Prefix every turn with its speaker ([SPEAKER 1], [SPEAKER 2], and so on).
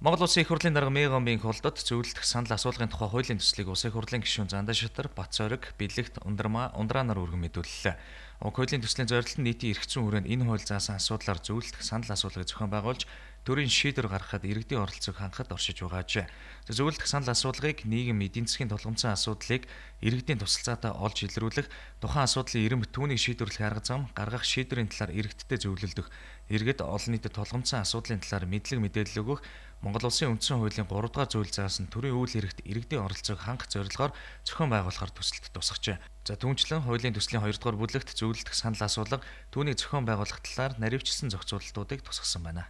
[SPEAKER 1] Монгол Улсын Их хурлын дарга Мегамбийн хулдад зөвлөлдөх санал асуулгын тухай хуулийн төслийг Улсын Их хурлын гишүүн Зандаа Шатар, Бацориг, Бэлэгт, Ундрама, Ундраа нар өргөн мэдүүллээ. Уг хуулийн төслийн зорилт нь нийтийн эрх зүйн хүрээнд энэ хууль заасан асуудлаар зөвлөлдөх санал асуулгыг зохион байгуулж төрийн шийдвэр гаргахад иргэдийн оролцоог хангахад оршиж байгааж. Зөвлөлдөх санал асуудлыг нийгэм эдийн засгийн толгомцсон асуудлыг иргэдийн тусалцаатай олж илрүүлэх, тухайн асуудлын эренб түүнийг шийдвэрлэх арга зам, гаргах шийдвэрийн талаар иргэдтэй зөвлөлдөх, иргэд олон нийтэд толгомцсон асуудлын талаар мэдлэг мэдээлэл өгөх, Монгол Улсын үндсэн хуулийн 3 дугаар зүйл заасан төрийн үйл хэрэгт иргэдийн оролцоог хангах зорилгоор зохион байгуулахар төсөлд тусгажээ. За түүнчлэн хуулийн төслийн 2 дугаар бүлэгт зөвлөлдөх санал асуулга түүнийг зохион байгуулах талаар наривчлсан зохицуулалтуудыг тусгасан байна.